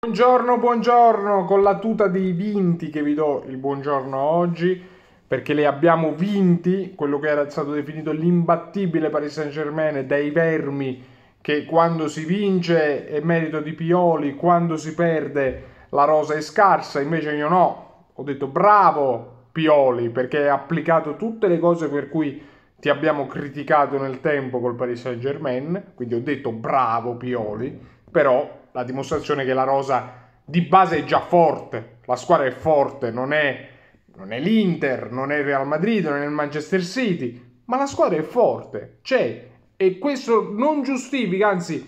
Buongiorno, buongiorno, con la tuta dei vinti che vi do il buongiorno oggi, perché le abbiamo vinti, quello che era stato definito l'imbattibile Paris Saint Germain dai vermi, che quando si vince è merito di Pioli, quando si perde la rosa è scarsa, invece io no, ho detto bravo Pioli, perché hai applicato tutte le cose per cui ti abbiamo criticato nel tempo col Paris Saint Germain, quindi ho detto bravo Pioli, però la dimostrazione che la rosa di base è già forte, la squadra è forte, non è, non è l'Inter, non è il Real Madrid, non è il Manchester City, ma la squadra è forte, c'è e questo non giustifica, anzi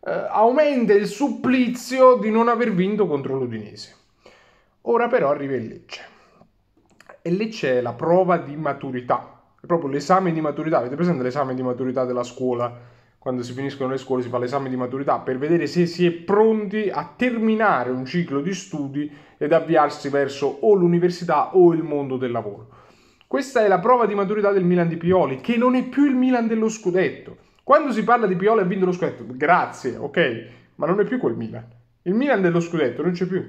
eh, aumenta il supplizio di non aver vinto contro l'Udinese. Ora però arriva il Lecce e Lecce è la prova di maturità, è proprio l'esame di maturità, avete presente l'esame di maturità della scuola? quando si finiscono le scuole si fa l'esame di maturità per vedere se si è pronti a terminare un ciclo di studi ed avviarsi verso o l'università o il mondo del lavoro. Questa è la prova di maturità del Milan di Pioli, che non è più il Milan dello scudetto. Quando si parla di Pioli ha vinto lo scudetto, grazie, ok, ma non è più quel Milan. Il Milan dello scudetto non c'è più.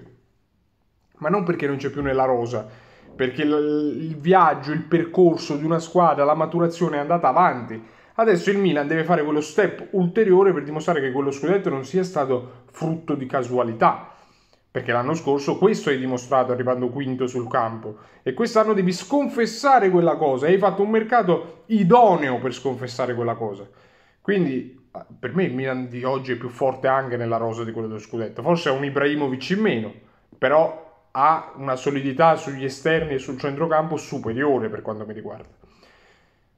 Ma non perché non c'è più nella rosa, perché il viaggio, il percorso di una squadra, la maturazione è andata avanti Adesso il Milan deve fare quello step ulteriore per dimostrare che quello scudetto non sia stato frutto di casualità, perché l'anno scorso questo hai dimostrato arrivando quinto sul campo e quest'anno devi sconfessare quella cosa, hai fatto un mercato idoneo per sconfessare quella cosa. Quindi ah, per me il Milan di oggi è più forte anche nella rosa di quello dello scudetto. Forse è un Ibrahimovic in meno, però ha una solidità sugli esterni e sul centrocampo superiore per quanto mi riguarda.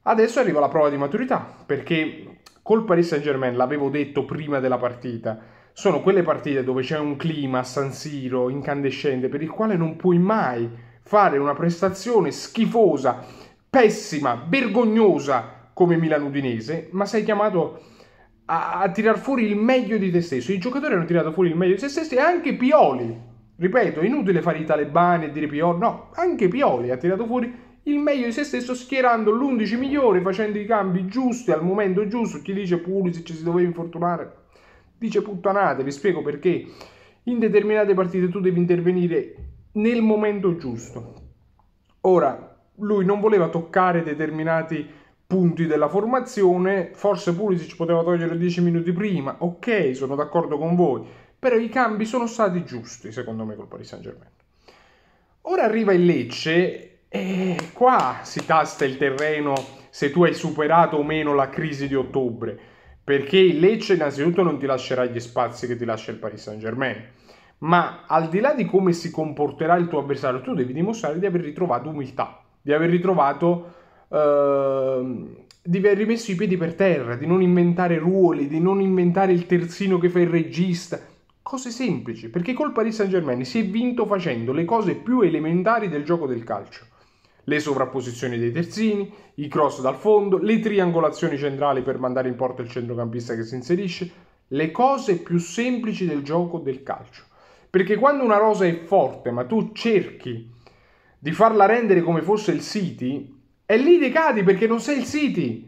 Adesso arriva la prova di maturità, perché col Paris Saint Germain, l'avevo detto prima della partita, sono quelle partite dove c'è un clima a San Siro incandescente per il quale non puoi mai fare una prestazione schifosa, pessima, vergognosa come Milan Udinese, ma sei chiamato a, a tirar fuori il meglio di te stesso. I giocatori hanno tirato fuori il meglio di se stessi e anche Pioli. Ripeto, inutile fare i talebani e dire Pioli, no, anche Pioli ha tirato fuori il meglio di se stesso schierando l'11 migliore, facendo i cambi giusti al momento giusto. Chi dice Pulisic si doveva infortunare, dice puttanate, vi spiego perché. In determinate partite tu devi intervenire nel momento giusto. Ora, lui non voleva toccare determinati punti della formazione, forse Pulisic poteva togliere 10 minuti prima, ok, sono d'accordo con voi, però i cambi sono stati giusti secondo me col Paris Saint Germain. Ora arriva il Lecce e qua si tasta il terreno se tu hai superato o meno la crisi di ottobre, perché il Lecce innanzitutto non ti lascerà gli spazi che ti lascia il Paris Saint Germain. Ma al di là di come si comporterà il tuo avversario, tu devi dimostrare di aver ritrovato umiltà, di aver ritrovato Uh, di aver rimesso i piedi per terra, di non inventare ruoli, di non inventare il terzino che fa il regista. Cose semplici, perché col Paris Saint Germain si è vinto facendo le cose più elementari del gioco del calcio le sovrapposizioni dei terzini, i cross dal fondo, le triangolazioni centrali per mandare in porta il centrocampista che si inserisce, le cose più semplici del gioco del calcio. Perché quando una rosa è forte, ma tu cerchi di farla rendere come fosse il City, è lì cadi perché non sei il City.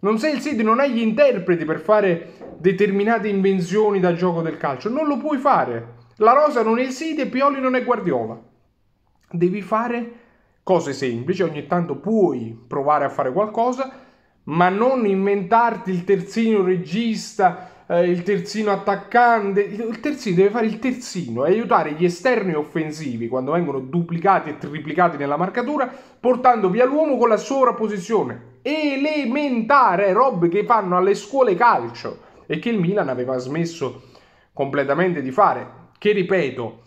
Non sei il City, non hai gli interpreti per fare determinate invenzioni da gioco del calcio. Non lo puoi fare. La rosa non è il City e Pioli non è Guardiola. Devi fare cose semplici, ogni tanto puoi provare a fare qualcosa, ma non inventarti il terzino regista, eh, il terzino attaccante, il terzino deve fare il terzino e aiutare gli esterni offensivi quando vengono duplicati e triplicati nella marcatura, portando via l'uomo con la sovrapposizione. Elementare, robe che fanno alle scuole calcio e che il Milan aveva smesso completamente di fare. Che ripeto,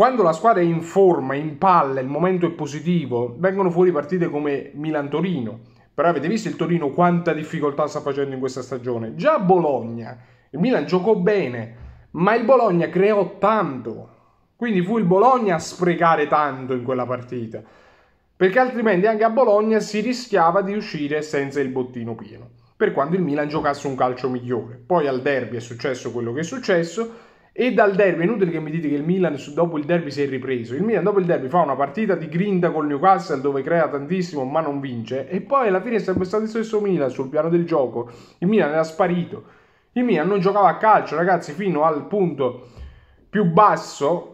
quando la squadra è in forma, in palla, il momento è positivo, vengono fuori partite come Milan-Torino. Però avete visto il Torino quanta difficoltà sta facendo in questa stagione? Già Bologna, il Milan giocò bene, ma il Bologna creò tanto. Quindi fu il Bologna a sprecare tanto in quella partita. Perché altrimenti anche a Bologna si rischiava di uscire senza il bottino pieno. Per quando il Milan giocasse un calcio migliore. Poi al derby è successo quello che è successo e dal derby, è inutile che mi dite che il Milan dopo il derby si è ripreso, il Milan dopo il derby fa una partita di grinda col Newcastle dove crea tantissimo ma non vince e poi alla fine è sempre stato il stesso Milan sul piano del gioco, il Milan era sparito, il Milan non giocava a calcio ragazzi fino al punto più basso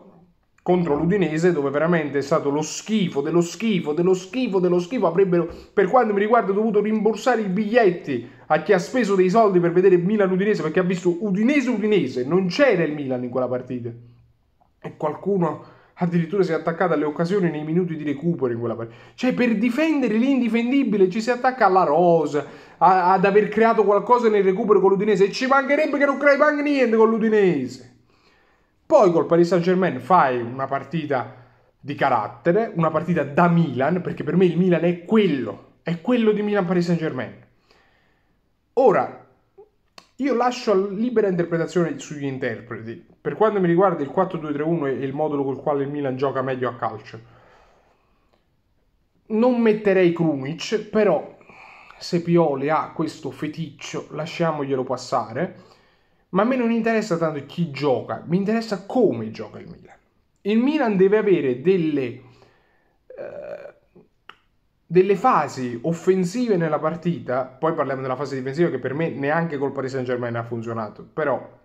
contro l'Udinese dove veramente è stato lo schifo dello schifo dello schifo dello schifo avrebbero per quanto mi riguarda dovuto rimborsare i biglietti a chi ha speso dei soldi per vedere Milan-Udinese, perché ha visto Udinese-Udinese, non c'era il Milan in quella partita. E qualcuno addirittura si è attaccato alle occasioni nei minuti di recupero in quella partita. Cioè, per difendere l'indifendibile ci si attacca alla rosa, a, ad aver creato qualcosa nel recupero con l'Udinese. E ci mancherebbe che non crei manca niente con l'Udinese. Poi col Paris Saint-Germain fai una partita di carattere, una partita da Milan, perché per me il Milan è quello, è quello di Milan-Paris Saint-Germain. Ora, io lascio libera interpretazione sugli interpreti. Per quanto mi riguarda il 4-2-3-1 è il modulo col quale il Milan gioca meglio a calcio. Non metterei Krumic, però se Pioli ha questo feticcio lasciamoglielo passare. Ma a me non interessa tanto chi gioca, mi interessa come gioca il Milan. Il Milan deve avere delle... Eh, delle fasi offensive nella partita, poi parliamo della fase difensiva che per me neanche col Paris Saint Germain ha funzionato, però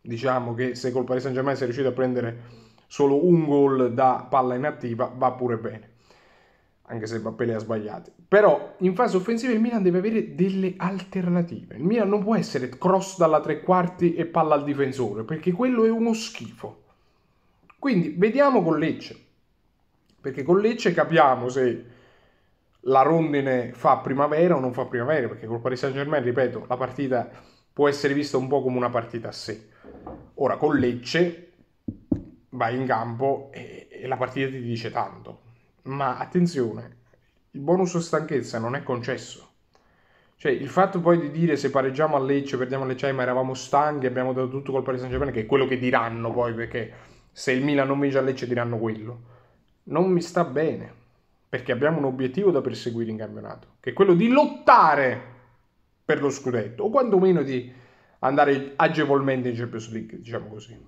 diciamo che se col Paris Saint Germain si è riuscito a prendere solo un gol da palla inattiva va pure bene, anche se Mbappé le ha sbagliate. Però in fase offensiva il Milan deve avere delle alternative, il Milan non può essere cross dalla tre quarti e palla al difensore, perché quello è uno schifo. Quindi vediamo con Lecce, perché con Lecce capiamo se la rondine fa primavera o non fa primavera, perché col Paris Saint Germain, ripeto, la partita può essere vista un po' come una partita a sé. Ora, con Lecce vai in campo e, e la partita ti dice tanto, ma attenzione, il bonus stanchezza non è concesso. Cioè, il fatto poi di dire se pareggiamo a Lecce, perdiamo a Lecce, ma eravamo stanchi, abbiamo dato tutto col Paris Saint Germain, che è quello che diranno poi, perché se il Milan non vince a Lecce diranno quello. Non mi sta bene perché abbiamo un obiettivo da perseguire in campionato, che è quello di lottare per lo scudetto, o quantomeno di andare agevolmente in Champions League, diciamo così.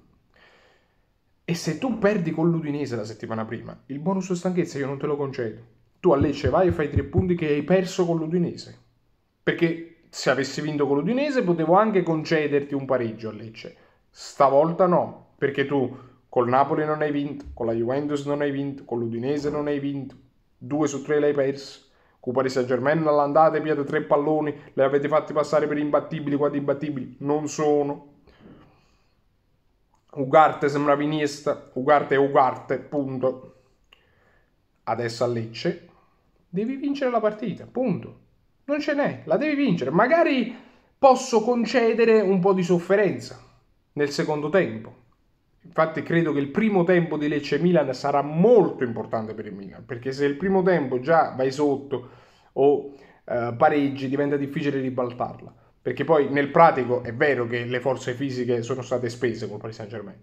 E se tu perdi con l'Udinese la settimana prima, il bonus stanchezza io non te lo concedo. Tu a Lecce vai e fai tre punti che hai perso con l'Udinese. Perché se avessi vinto con l'Udinese potevo anche concederti un pareggio a Lecce. Stavolta no, perché tu col Napoli non hai vinto, con la Juventus non hai vinto, con l'Udinese non hai vinto, 2 su 3 l'hai perso. perse. Con Paris Saint Germain all'andata piate tre palloni, le avete fatti passare per imbattibili quando imbattibili non sono. Ugarte sembrava Iniesta, Ugarte è Ugarte, punto. Adesso a Lecce devi vincere la partita, punto. Non ce n'è, la devi vincere. Magari posso concedere un po' di sofferenza nel secondo tempo, Infatti credo che il primo tempo di Lecce Milan sarà molto importante per il Milan, perché se il primo tempo già vai sotto o eh, pareggi diventa difficile ribaltarla, perché poi nel pratico è vero che le forze fisiche sono state spese col Paris Saint-Germain.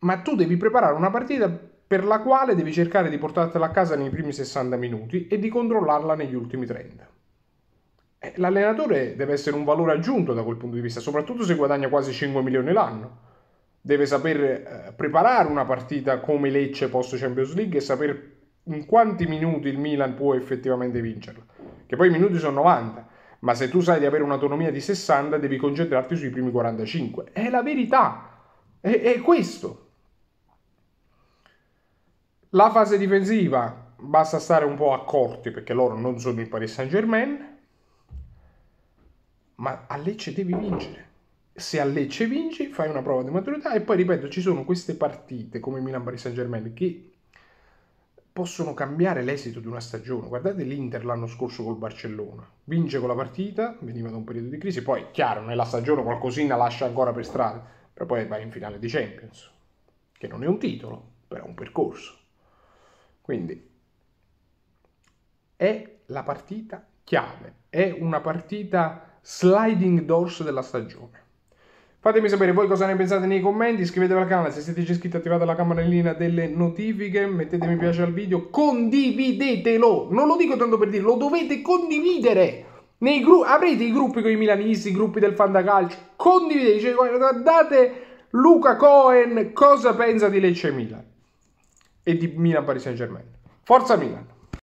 Ma tu devi preparare una partita per la quale devi cercare di portartela a casa nei primi 60 minuti e di controllarla negli ultimi 30. Eh, l'allenatore deve essere un valore aggiunto da quel punto di vista, soprattutto se guadagna quasi 5 milioni l'anno deve saper eh, preparare una partita come Lecce post Champions League e sapere in quanti minuti il Milan può effettivamente vincerla. Che poi i minuti sono 90, ma se tu sai di avere un'autonomia di 60 devi concentrarti sui primi 45. È la verità, è, è questo. La fase difensiva basta stare un po' accorti perché loro non sono il Paris Saint Germain, ma a Lecce devi vincere se a Lecce vinci fai una prova di maturità e poi ripeto ci sono queste partite come Milan Paris Saint Germain che possono cambiare l'esito di una stagione guardate l'Inter l'anno scorso col Barcellona vince con la partita veniva da un periodo di crisi poi chiaro nella stagione qualcosina lascia ancora per strada però poi vai in finale di Champions che non è un titolo però è un percorso quindi è la partita chiave è una partita sliding doors della stagione Fatemi sapere voi cosa ne pensate nei commenti, iscrivetevi al canale se siete già iscritti, attivate la campanellina delle notifiche, mettete mi piace al video, condividetelo, non lo dico tanto per dire, lo dovete condividere, avrete i gruppi con i milanisti, i gruppi del fantacalcio, condividete, cioè, guardate Luca Cohen cosa pensa di Lecce Milan e di Milan Paris Saint Germain. Forza Milan!